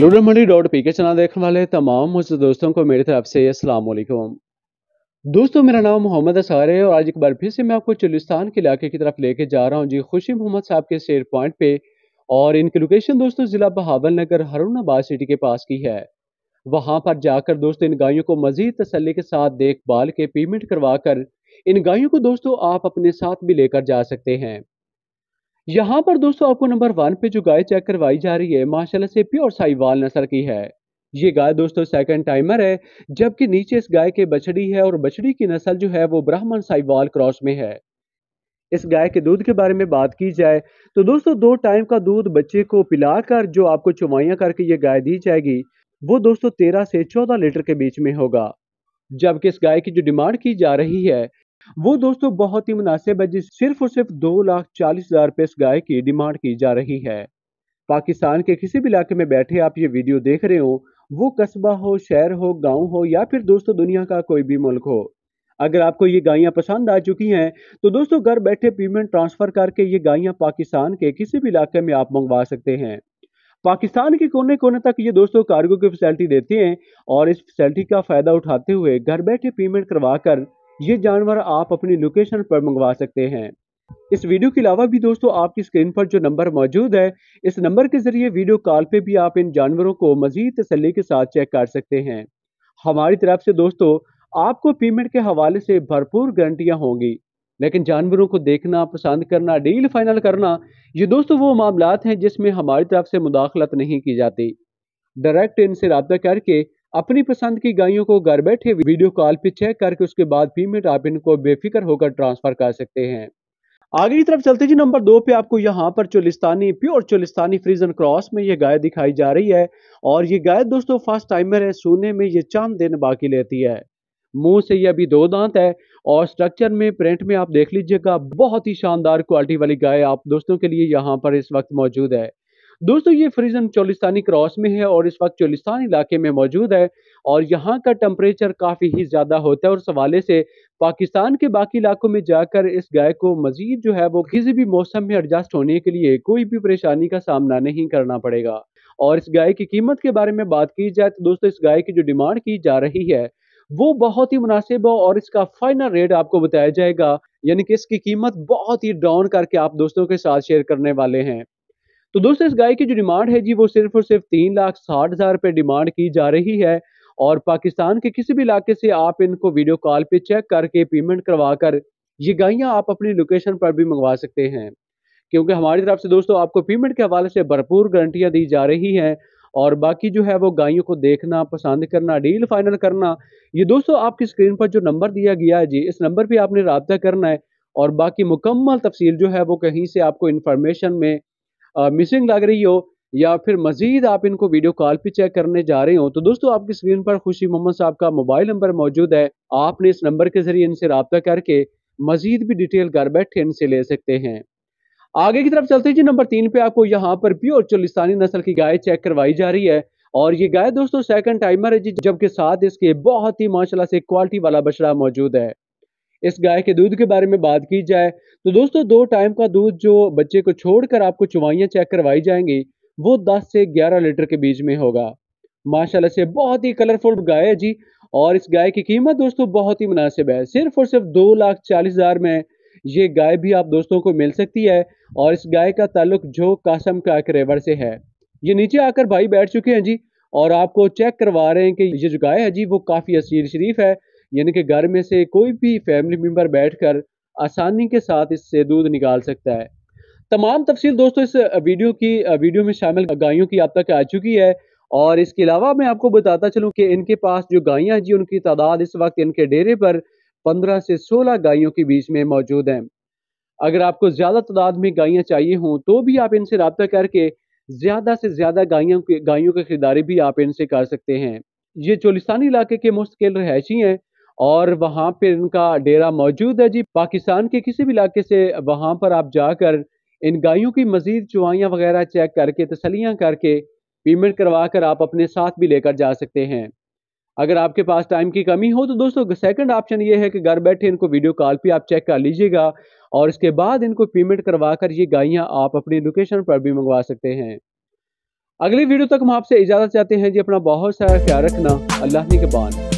लूडर Mandi dot P K channel देखने वाले तमाम मुझे दोस्तों को मेरी तरफ से असलम दोस्तों मेरा नाम मोहम्मद असार है और आज एक बार फिर से मैं आपको चुलिस्तान के इलाके की तरफ लेके जा रहा हूँ जी खुशी मोहम्मद साहब के शेर पॉइंट पे और इनकी लोकेशन दोस्तों ज़िला बहावल नगर हरुणाबाद सिटी के पास की है वहाँ पर जाकर दोस्तों इन गायों को मज़ीद तसली के साथ देखभाल के पेमेंट करवा कर इन गायों को दोस्तों आप अपने साथ भी लेकर जा सकते हैं यहाँ पर दोस्तों आपको नंबर वन पे जो गाय चेक करवाई जा रही है माशाल्लाह से प्योर साहिवाल नस्ल की है ये गाय दोस्तों सेकंड टाइमर है जबकि नीचे इस गाय के बछड़ी है और बछड़ी की नस्ल जो है वो ब्राह्मण साहिवाल क्रॉस में है इस गाय के दूध के बारे में बात की जाए तो दोस्तों दो टाइम का दूध बच्चे को पिलाकर जो आपको चुमाइयाँ करके ये गाय दी जाएगी वो दोस्तों तेरह से चौदह लीटर के बीच में होगा जबकि इस गाय की जो डिमांड की जा रही है वो दोस्तों बहुत ही मुनासिब है जिस सिर्फ और सिर्फ दो लाख चालीस हजार रुपए इस गाय की डिमांड की जा रही है पाकिस्तान के किसी भी इलाके में बैठे आप ये वीडियो देख रहे हो वो कस्बा हो शहर हो गांव हो या फिर दोस्तों दुनिया का कोई भी मुल्क हो अगर आपको ये गायियाँ पसंद आ चुकी हैं तो दोस्तों घर बैठे पेमेंट ट्रांसफ़र करके ये गायियाँ पाकिस्तान के किसी भी इलाके में आप मंगवा सकते हैं पाकिस्तान के कोने कोने तक ये दोस्तों कार्गो की फैसिलिटी देते हैं और इस फैसिलिटी का फ़ायदा उठाते हुए घर बैठे पेमेंट करवा कर ये जानवर आप अपनी लोकेशन पर मंगवा सकते हैं इस वीडियो के अलावा भी दोस्तों आपकी स्क्रीन पर जो नंबर मौजूद है इस नंबर के जरिए वीडियो कॉल पे भी आप इन जानवरों को मजीद तसली के साथ चेक कर सकते हैं हमारी तरफ से दोस्तों आपको पेमेंट के हवाले से भरपूर गारंटियां होंगी लेकिन जानवरों को देखना पसंद करना डील फाइनल करना ये दोस्तों वो मामला हैं जिसमें हमारी तरफ से मुदाखलत नहीं की जाती डायरेक्ट इनसे रबा करके अपनी पसंद की गायों को घर बैठे वीडियो कॉल पे चेक करके उसके बाद पेमेंट आप इनको बेफिक्र होकर ट्रांसफर कर सकते हैं आगे की तरफ चलते जी नंबर दो पे आपको यहाँ पर Cholistani pure Cholistani Friesian cross में ये गाय दिखाई जा रही है और ये गाय दोस्तों फर्स्ट टाइमर है सोने में ये चांद दिन बाकी लेती है मुंह से ये अभी दो दांत है और स्ट्रक्चर में प्रिंट में आप देख लीजिएगा बहुत ही शानदार क्वालिटी वाली गाय आप दोस्तों के लिए यहाँ पर इस वक्त मौजूद है दोस्तों ये फ्रीजन चोलिस्तानी क्रॉस में है और इस वक्त चोलिस्तान इलाके में मौजूद है और यहाँ का टेम्परेचर काफ़ी ही ज़्यादा होता है और सवाले हवाले से पाकिस्तान के बाकी इलाकों में जाकर इस गाय को मज़ीद जो है वो किसी भी मौसम में एडजस्ट होने के लिए कोई भी परेशानी का सामना नहीं करना पड़ेगा और इस गाय की कीमत के बारे में बात की जाए तो दोस्तों इस गाय की जो डिमांड की जा रही है वो बहुत ही मुनासिब है और इसका फाइनल रेट आपको बताया जाएगा यानी कि इसकी कीमत बहुत ही डाउन करके आप दोस्तों के साथ शेयर करने वाले हैं तो दोस्तों इस गाय की जो डिमांड है जी वो सिर्फ और सिर्फ तीन लाख साठ हज़ार रुपये डिमांड की जा रही है और पाकिस्तान के किसी भी इलाके से आप इनको वीडियो कॉल पे चेक करके पेमेंट करवा कर ये गायियाँ आप अपनी लोकेशन पर भी मंगवा सकते हैं क्योंकि हमारी तरफ से दोस्तों आपको पेमेंट के हवाले से भरपूर गारंटियाँ दी जा रही हैं और बाकी जो है वो गायों को देखना पसंद करना डील फाइनल करना ये दोस्तों आपकी स्क्रीन पर जो नंबर दिया गया है जी इस नंबर पर आपने रबता करना है और बाकी मुकम्मल तफसील जो है वो कहीं से आपको इन्फॉर्मेशन में मिसिंग लग रही हो या फिर मजीद आप इनको वीडियो कॉल पे चेक करने जा रहे हो तो दोस्तों आपकी स्क्रीन पर खुशी मोहम्मद साहब का मोबाइल नंबर मौजूद है आपने इस नंबर के जरिए इनसे रबता करके मजीद भी डिटेल घर बैठे इनसे ले सकते हैं आगे की तरफ चलते जी नंबर तीन पे आपको यहाँ पर प्योर चुलिस्तानी नस्ल की गाय चेक करवाई जा रही है और ये गाय दोस्तों सेकंड टाइमर है जी जबकि साथ इसके बहुत ही माशाल्लाह से क्वालिटी वाला बछड़ा मौजूद है इस गाय के दूध के बारे में बात की जाए तो दोस्तों दो टाइम का दूध जो बच्चे को छोड़कर आपको चुवाइयाँ चेक करवाई जाएंगी वो 10 से 11 लीटर के बीच में होगा माशाल्लाह से बहुत ही कलरफुल गाय है जी और इस गाय की कीमत दोस्तों बहुत ही मुनासिब है सिर्फ और सिर्फ दो लाख चालीस हज़ार में ये गाय भी आप दोस्तों को मिल सकती है और इस गाय का ताल्लुक जो कासम का रेवर से है ये नीचे आकर भाई बैठ चुके हैं जी और आपको चेक करवा रहे हैं कि ये जो गाय है जी वो काफ़ी असीर शरीफ है यानी कि घर में से कोई भी फैमिली मेम्बर बैठ कर आसानी के साथ इससे दूध निकाल सकता है तमाम तफसील दोस्तों इस वीडियो की वीडियो में शामिल गायों की आप तक आ चुकी है और इसके अलावा मैं आपको बताता चलूँ कि इनके पास जो गायें जी उनकी तादाद इस वक्त इनके डेरे पर पंद्रह से सोलह गायों के बीच में मौजूद हैं अगर आपको ज़्यादा तादाद में गायें चाहिए हों तो भी आप इनसे रबता करके ज़्यादा से ज़्यादा गायों के गायों की खरीदारी भी आप इनसे कर सकते हैं ये चोलिस्तानी इलाके के मुस्तकिल रहायशी हैं और वहाँ पर इनका डेरा मौजूद है जी पाकिस्तान के किसी भी इलाके से वहाँ पर आप जाकर इन गायों की मज़ीद चुवाइयाँ वगैरह चेक करके तसलियाँ करके पेमेंट करवा कर आप अपने साथ भी लेकर जा सकते हैं अगर आपके पास टाइम की कमी हो तो दोस्तों सेकंड ऑप्शन ये है कि घर बैठे इनको वीडियो कॉल पे आप चेक कर लीजिएगा और इसके बाद इनको पेमेंट करवा कर ये गाइयाँ आप अपनी लोकेशन पर भी मंगवा सकते हैं अगली वीडियो तक हम आपसे इजाज़त चाहते हैं जी अपना बहुत सारा ख्याल रखना अल्लाह के बाद